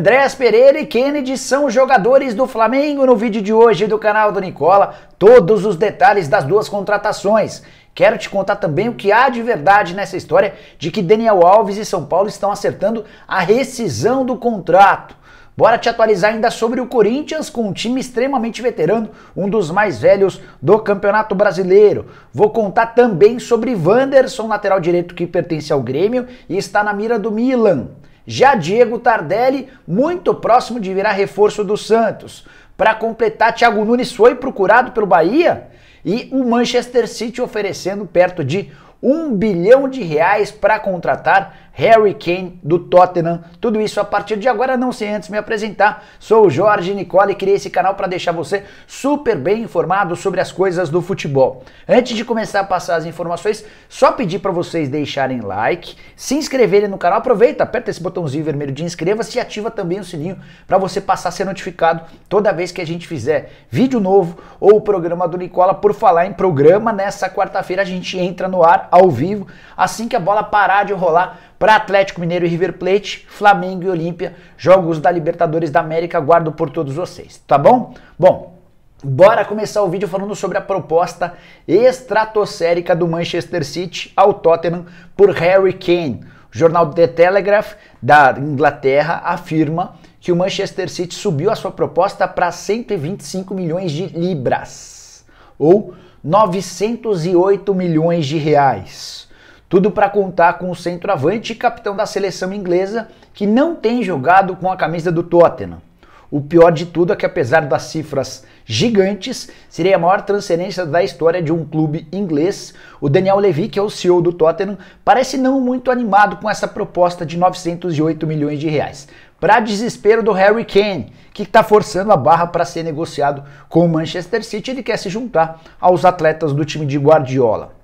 Andrés Pereira e Kennedy são jogadores do Flamengo no vídeo de hoje do canal do Nicola, todos os detalhes das duas contratações. Quero te contar também o que há de verdade nessa história de que Daniel Alves e São Paulo estão acertando a rescisão do contrato. Bora te atualizar ainda sobre o Corinthians com um time extremamente veterano, um dos mais velhos do Campeonato Brasileiro. Vou contar também sobre Wanderson, lateral direito que pertence ao Grêmio e está na mira do Milan. Já Diego Tardelli, muito próximo de virar reforço do Santos. Para completar, Thiago Nunes foi procurado pelo Bahia e o Manchester City oferecendo perto de um bilhão de reais para contratar Harry Kane do Tottenham. Tudo isso a partir de agora, não sem antes me apresentar. Sou o Jorge Nicole e criei esse canal para deixar você super bem informado sobre as coisas do futebol. Antes de começar a passar as informações, só pedir para vocês deixarem like, se inscreverem no canal, aproveita, aperta esse botãozinho vermelho de inscreva-se e ativa também o sininho para você passar a ser notificado toda vez que a gente fizer vídeo novo ou o programa do Nicola. Por falar em programa, nessa quarta-feira a gente entra no ar ao vivo assim que a bola parar de rolar para Atlético Mineiro e River Plate, Flamengo e Olímpia, jogos da Libertadores da América, aguardo por todos vocês, tá bom? Bom, Bora começar o vídeo falando sobre a proposta estratosférica do Manchester City ao Tottenham por Harry Kane. O jornal The Telegraph da Inglaterra afirma que o Manchester City subiu a sua proposta para 125 milhões de libras, ou 908 milhões de reais. Tudo para contar com o centroavante e capitão da seleção inglesa, que não tem jogado com a camisa do Tottenham. O pior de tudo é que, apesar das cifras gigantes, seria a maior transferência da história de um clube inglês. O Daniel Levy, que é o CEO do Tottenham, parece não muito animado com essa proposta de 908 milhões de reais. Para desespero do Harry Kane, que está forçando a barra para ser negociado com o Manchester City, ele quer se juntar aos atletas do time de Guardiola.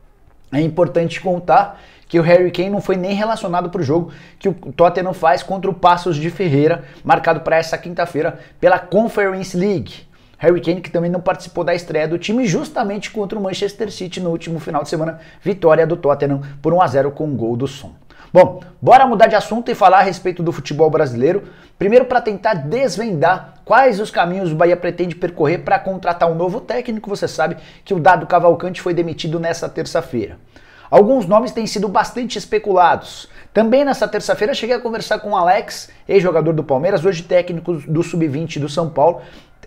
É importante contar que o Harry Kane não foi nem relacionado para o jogo que o Tottenham faz contra o Passos de Ferreira, marcado para essa quinta-feira pela Conference League. Harry Kane que também não participou da estreia do time justamente contra o Manchester City no último final de semana, vitória do Tottenham por 1 a 0 com o um gol do Son. Bom, bora mudar de assunto e falar a respeito do futebol brasileiro. Primeiro, para tentar desvendar quais os caminhos o Bahia pretende percorrer para contratar um novo técnico. Você sabe que o Dado Cavalcante foi demitido nesta terça-feira. Alguns nomes têm sido bastante especulados. Também nessa terça-feira cheguei a conversar com o Alex, ex-jogador do Palmeiras, hoje técnico do Sub-20 do São Paulo,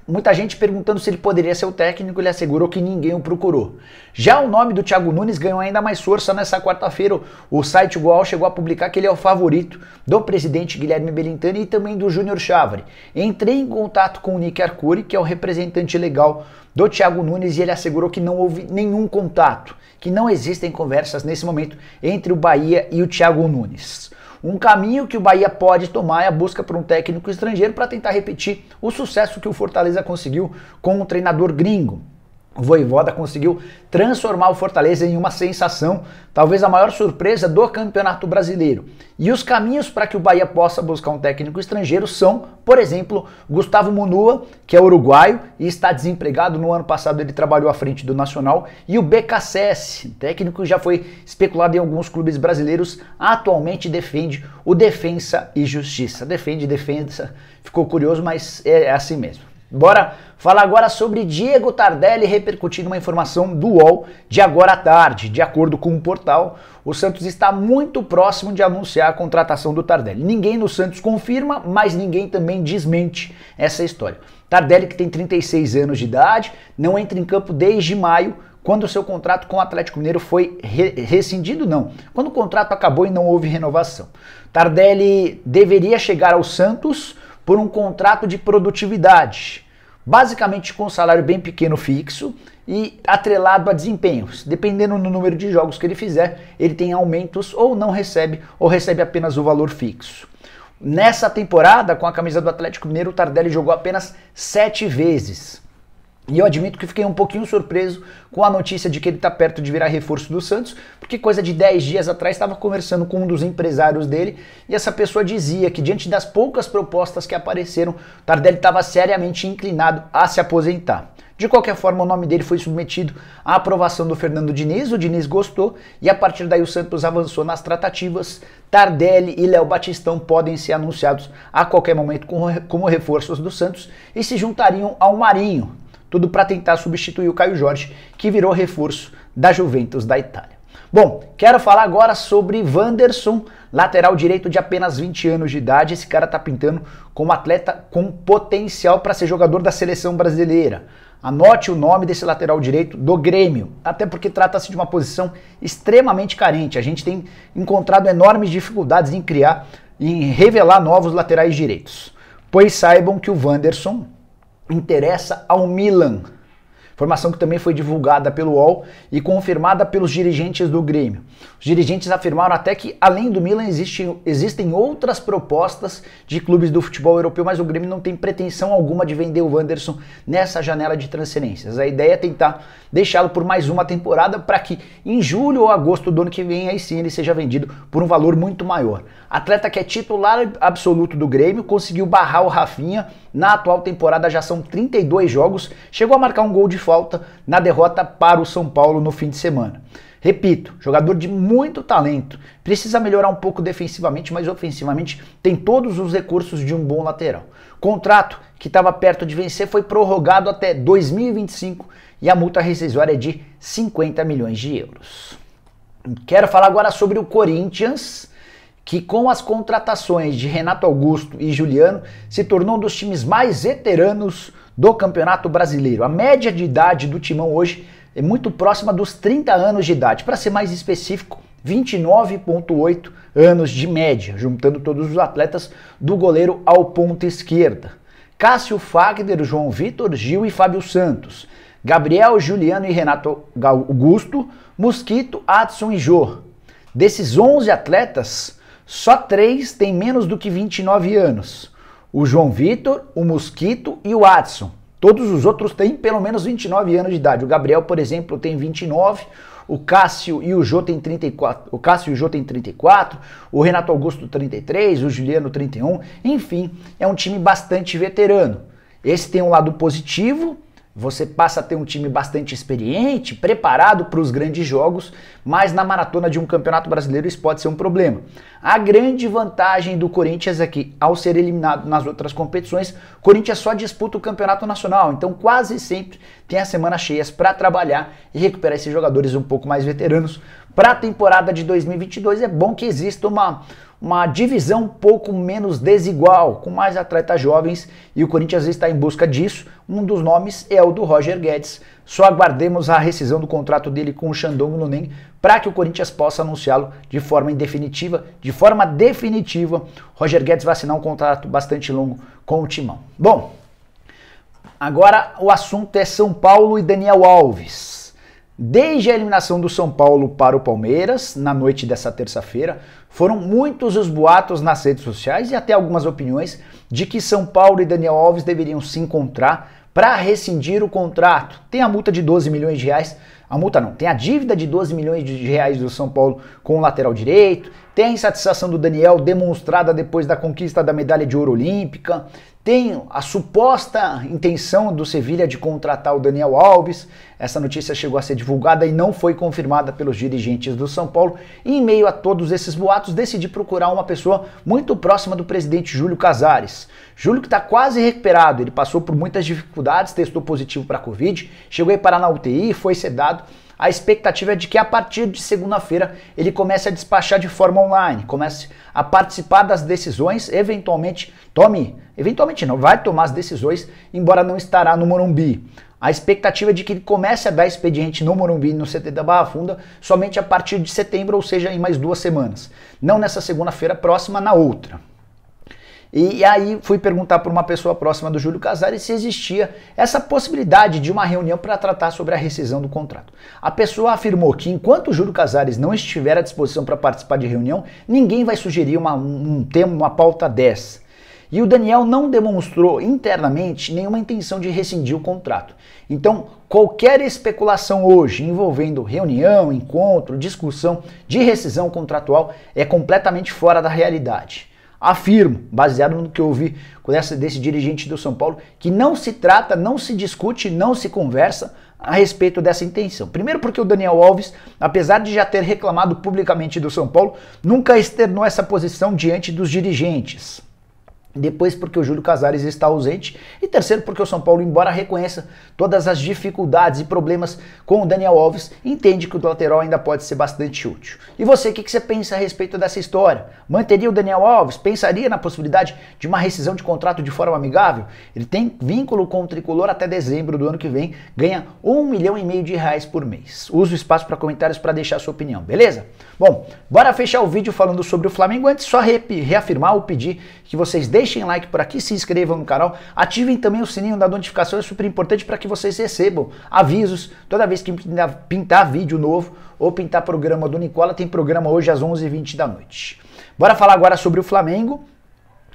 Muita gente perguntando se ele poderia ser o técnico, ele assegurou que ninguém o procurou. Já o nome do Thiago Nunes ganhou ainda mais força nessa quarta-feira. O site Goal chegou a publicar que ele é o favorito do presidente Guilherme Belintani e também do Júnior Chávere. Entrei em contato com o Nick Arcuri, que é o representante legal do Thiago Nunes, e ele assegurou que não houve nenhum contato, que não existem conversas nesse momento entre o Bahia e o Thiago Nunes. Um caminho que o Bahia pode tomar é a busca por um técnico estrangeiro para tentar repetir o sucesso que o Fortaleza conseguiu com o um treinador gringo. O Voivoda conseguiu transformar o Fortaleza em uma sensação, talvez a maior surpresa do Campeonato Brasileiro. E os caminhos para que o Bahia possa buscar um técnico estrangeiro são, por exemplo, Gustavo Munua, que é uruguaio e está desempregado. No ano passado ele trabalhou à frente do Nacional, e o BKSS, técnico que já foi especulado em alguns clubes brasileiros, atualmente defende o Defensa e Justiça. Defende, defensa, ficou curioso, mas é assim mesmo. Bora falar agora sobre Diego Tardelli repercutindo uma informação do UOL de agora à tarde. De acordo com o portal, o Santos está muito próximo de anunciar a contratação do Tardelli. Ninguém no Santos confirma, mas ninguém também desmente essa história. Tardelli, que tem 36 anos de idade, não entra em campo desde maio, quando o seu contrato com o Atlético Mineiro foi rescindido, não. Quando o contrato acabou e não houve renovação. Tardelli deveria chegar ao Santos por um contrato de produtividade, basicamente com um salário bem pequeno fixo e atrelado a desempenhos. Dependendo do número de jogos que ele fizer, ele tem aumentos ou não recebe, ou recebe apenas o valor fixo. Nessa temporada, com a camisa do Atlético Mineiro, o Tardelli jogou apenas sete vezes. E eu admito que fiquei um pouquinho surpreso com a notícia de que ele está perto de virar reforço do Santos, porque coisa de 10 dias atrás estava conversando com um dos empresários dele e essa pessoa dizia que diante das poucas propostas que apareceram, Tardelli estava seriamente inclinado a se aposentar. De qualquer forma, o nome dele foi submetido à aprovação do Fernando Diniz, o Diniz gostou e a partir daí o Santos avançou nas tratativas. Tardelli e Léo Batistão podem ser anunciados a qualquer momento como reforços do Santos e se juntariam ao Marinho. Tudo para tentar substituir o Caio Jorge, que virou reforço da Juventus da Itália. Bom, quero falar agora sobre Wanderson, lateral direito de apenas 20 anos de idade. Esse cara tá pintando como atleta com potencial para ser jogador da seleção brasileira. Anote o nome desse lateral direito do Grêmio, até porque trata-se de uma posição extremamente carente. A gente tem encontrado enormes dificuldades em criar e em revelar novos laterais direitos. Pois saibam que o Wanderson interessa ao Milan. Informação que também foi divulgada pelo UOL e confirmada pelos dirigentes do Grêmio. Os dirigentes afirmaram até que, além do Milan, existe, existem outras propostas de clubes do futebol europeu, mas o Grêmio não tem pretensão alguma de vender o Wanderson nessa janela de transferências. A ideia é tentar deixá-lo por mais uma temporada para que, em julho ou agosto do ano que vem, aí sim ele seja vendido por um valor muito maior. Atleta que é titular absoluto do Grêmio, conseguiu barrar o Rafinha na atual temporada já são 32 jogos, chegou a marcar um gol de falta na derrota para o São Paulo no fim de semana. Repito, jogador de muito talento, precisa melhorar um pouco defensivamente, mas ofensivamente tem todos os recursos de um bom lateral. Contrato que estava perto de vencer foi prorrogado até 2025 e a multa rescisória é de 50 milhões de euros. Quero falar agora sobre o Corinthians que com as contratações de Renato Augusto e Juliano se tornou um dos times mais veteranos do Campeonato Brasileiro. A média de idade do timão hoje é muito próxima dos 30 anos de idade, para ser mais específico, 29,8 anos de média, juntando todos os atletas do goleiro ao ponto esquerda. Cássio Fagner, João Vitor, Gil e Fábio Santos. Gabriel, Juliano e Renato Augusto, Mosquito, Adson e Jô. Desses 11 atletas, só três têm menos do que 29 anos: o João Vitor, o Mosquito e o Watson. Todos os outros têm pelo menos 29 anos de idade. O Gabriel, por exemplo, tem 29, o Cássio e o Jô tem 34, o Cássio e o Jô tem 34, o Renato Augusto 33, o Juliano 31. Enfim, é um time bastante veterano. Esse tem um lado positivo, você passa a ter um time bastante experiente, preparado para os grandes jogos, mas na maratona de um campeonato brasileiro isso pode ser um problema. A grande vantagem do Corinthians é que, ao ser eliminado nas outras competições, o Corinthians só disputa o campeonato nacional, então quase sempre tem as semanas cheias para trabalhar e recuperar esses jogadores um pouco mais veteranos. Para a temporada de 2022 é bom que exista uma uma divisão um pouco menos desigual, com mais atletas jovens, e o Corinthians está em busca disso. Um dos nomes é o do Roger Guedes. Só aguardemos a rescisão do contrato dele com o Shandong Luneng para que o Corinthians possa anunciá-lo de forma definitiva, de forma definitiva. Roger Guedes vai assinar um contrato bastante longo com o Timão. Bom, agora o assunto é São Paulo e Daniel Alves. Desde a eliminação do São Paulo para o Palmeiras, na noite dessa terça-feira, foram muitos os boatos nas redes sociais e até algumas opiniões de que São Paulo e Daniel Alves deveriam se encontrar para rescindir o contrato. Tem a multa de 12 milhões de reais a multa não. Tem a dívida de 12 milhões de reais do São Paulo com o lateral direito, tem a insatisfação do Daniel demonstrada depois da conquista da medalha de ouro olímpica, tem a suposta intenção do Sevilha de contratar o Daniel Alves. Essa notícia chegou a ser divulgada e não foi confirmada pelos dirigentes do São Paulo. E em meio a todos esses boatos, decidi procurar uma pessoa muito próxima do presidente Júlio Casares. Júlio que está quase recuperado, ele passou por muitas dificuldades, testou positivo para a Covid, chegou a parar na UTI, foi sedado mercado. A expectativa é de que a partir de segunda-feira ele comece a despachar de forma online, comece a participar das decisões, eventualmente tome, eventualmente não, vai tomar as decisões, embora não estará no Morumbi. A expectativa é de que ele comece a dar expediente no Morumbi, no CT da Barra Funda, somente a partir de setembro, ou seja, em mais duas semanas. Não nessa segunda-feira próxima, na outra. E aí fui perguntar para uma pessoa próxima do Júlio Casares se existia essa possibilidade de uma reunião para tratar sobre a rescisão do contrato. A pessoa afirmou que enquanto o Júlio Casares não estiver à disposição para participar de reunião, ninguém vai sugerir uma, um, um tema, uma pauta dessa. E o Daniel não demonstrou internamente nenhuma intenção de rescindir o contrato. Então, qualquer especulação hoje envolvendo reunião, encontro, discussão de rescisão contratual é completamente fora da realidade. Afirmo, baseado no que eu ouvi desse dirigente do São Paulo, que não se trata, não se discute, não se conversa a respeito dessa intenção. Primeiro, porque o Daniel Alves, apesar de já ter reclamado publicamente do São Paulo, nunca externou essa posição diante dos dirigentes. Depois, porque o Júlio Casares está ausente. E terceiro, porque o São Paulo, embora reconheça todas as dificuldades e problemas com o Daniel Alves, entende que o lateral ainda pode ser bastante útil. E você, o que, que, você pensa a respeito dessa história? Manteria o Daniel Alves? Pensaria na possibilidade de uma rescisão de contrato de forma amigável? Ele tem vínculo com o tricolor até dezembro do ano que vem, ganha um milhão e meio de reais por mês. Usa o espaço para comentários para deixar sua opinião, beleza? Bom, bora fechar o vídeo falando sobre o Flamengo antes, só reafirmar ou pedir que vocês deem deixem like por aqui, se inscrevam no canal, ativem também o sininho da notificação, é super importante para que vocês recebam avisos toda vez que pintar vídeo novo ou pintar programa do Nicola. Tem programa hoje às 11h20 da noite. Bora falar agora sobre o Flamengo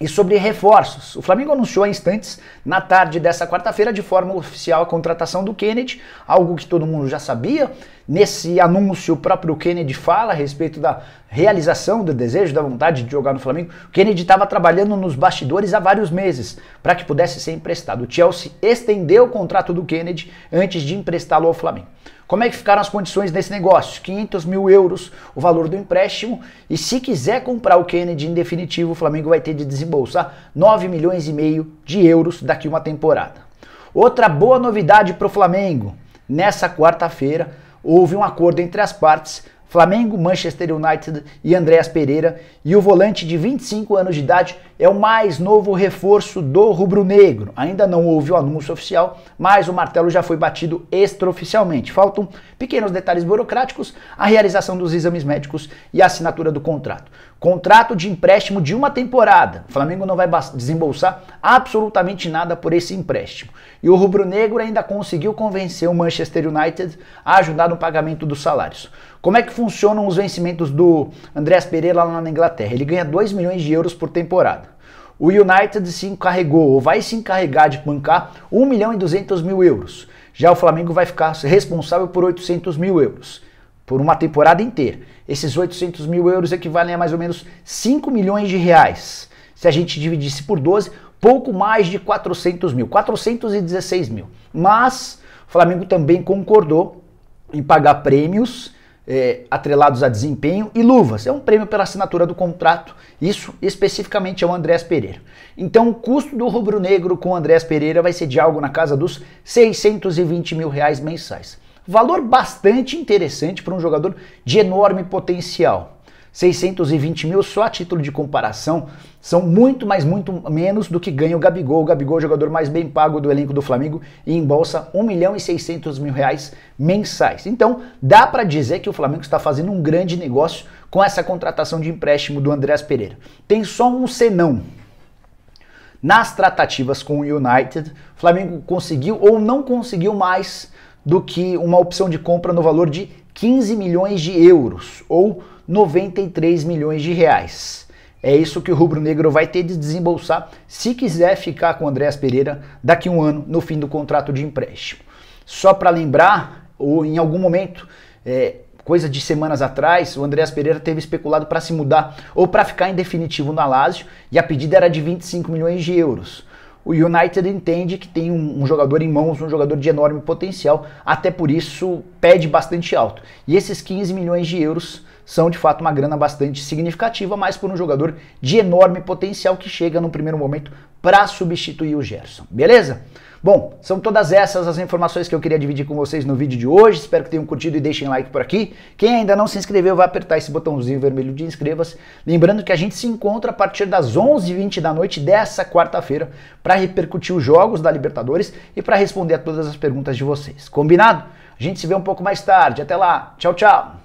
e sobre reforços. O Flamengo anunciou há instantes, na tarde dessa quarta-feira, de forma oficial a contratação do Kennedy, algo que todo mundo já sabia. Nesse anúncio, o próprio Kennedy fala a respeito da realização do desejo, da vontade de jogar no Flamengo. O Kennedy estava trabalhando nos bastidores há vários meses para que pudesse ser emprestado. O Chelsea estendeu o contrato do Kennedy antes de emprestá-lo ao Flamengo. Como é que ficaram as condições desse negócio? 500 mil euros o valor do empréstimo e se quiser comprar o Kennedy em definitivo, o Flamengo vai ter de desembolsar 9 milhões e meio de euros daqui uma temporada. Outra boa novidade para o Flamengo, nessa quarta-feira houve um acordo entre as partes Flamengo, Manchester United e Andréas Pereira. E o volante de 25 anos de idade é o mais novo reforço do rubro-negro. Ainda não houve o anúncio oficial, mas o martelo já foi batido extraoficialmente. Faltam pequenos detalhes burocráticos, a realização dos exames médicos e a assinatura do contrato. Contrato de empréstimo de uma temporada. O Flamengo não vai desembolsar absolutamente nada por esse empréstimo. E o rubro-negro ainda conseguiu convencer o Manchester United a ajudar no pagamento dos salários. Como é que funcionam os vencimentos do Andreas Pereira lá na Inglaterra? Ele ganha 2 milhões de euros por temporada. O United se encarregou, ou vai se encarregar de bancar 1 milhão e 200 mil euros. Já o Flamengo vai ficar responsável por 800 mil euros por uma temporada inteira. Esses 800 mil euros equivalem a mais ou menos 5 milhões de reais. Se a gente dividisse por 12, pouco mais de 400 mil, 416 mil. Mas o Flamengo também concordou em pagar prêmios é, atrelados a desempenho e luvas. É um prêmio pela assinatura do contrato. Isso especificamente é o Andrés Pereira. Então o custo do rubro-negro com o Andrés Pereira vai ser de algo na casa dos 620 mil reais mensais. Valor bastante interessante para um jogador de enorme potencial. 620 mil, só a título de comparação, são muito, mais muito menos do que ganha o Gabigol. O Gabigol é o jogador mais bem pago do elenco do Flamengo e embolsa 1 milhão e 600 mil reais mensais. Então, dá para dizer que o Flamengo está fazendo um grande negócio com essa contratação de empréstimo do Andrés Pereira. Tem só um senão. Nas tratativas com o United, o Flamengo conseguiu ou não conseguiu mais do que uma opção de compra no valor de 15 milhões de euros, ou 93 milhões de reais. É isso que o Rubro Negro vai ter de desembolsar se quiser ficar com o Andréas Pereira daqui um ano no fim do contrato de empréstimo. Só para lembrar, ou em algum momento, é, coisa de semanas atrás, o Andréas Pereira teve especulado para se mudar ou para ficar em definitivo na Lazio e a pedida era de 25 milhões de euros o United entende que tem um, um, jogador em mãos, um jogador de enorme potencial, até por isso pede bastante alto. E esses 15 milhões de euros são de fato uma grana bastante significativa, mas por um jogador de enorme potencial que chega no primeiro momento para substituir o Gerson. Beleza? Bom, são todas essas as informações que eu queria dividir com vocês no vídeo de hoje. Espero que tenham curtido e deixem like por aqui. Quem ainda não se inscreveu, vai apertar esse botãozinho vermelho de inscreva-se. Lembrando que a gente se encontra a partir das 11h20 da noite dessa quarta-feira para repercutir os jogos da Libertadores e para responder a todas as perguntas de vocês. Combinado? A gente se vê um pouco mais tarde. Até lá. Tchau, tchau.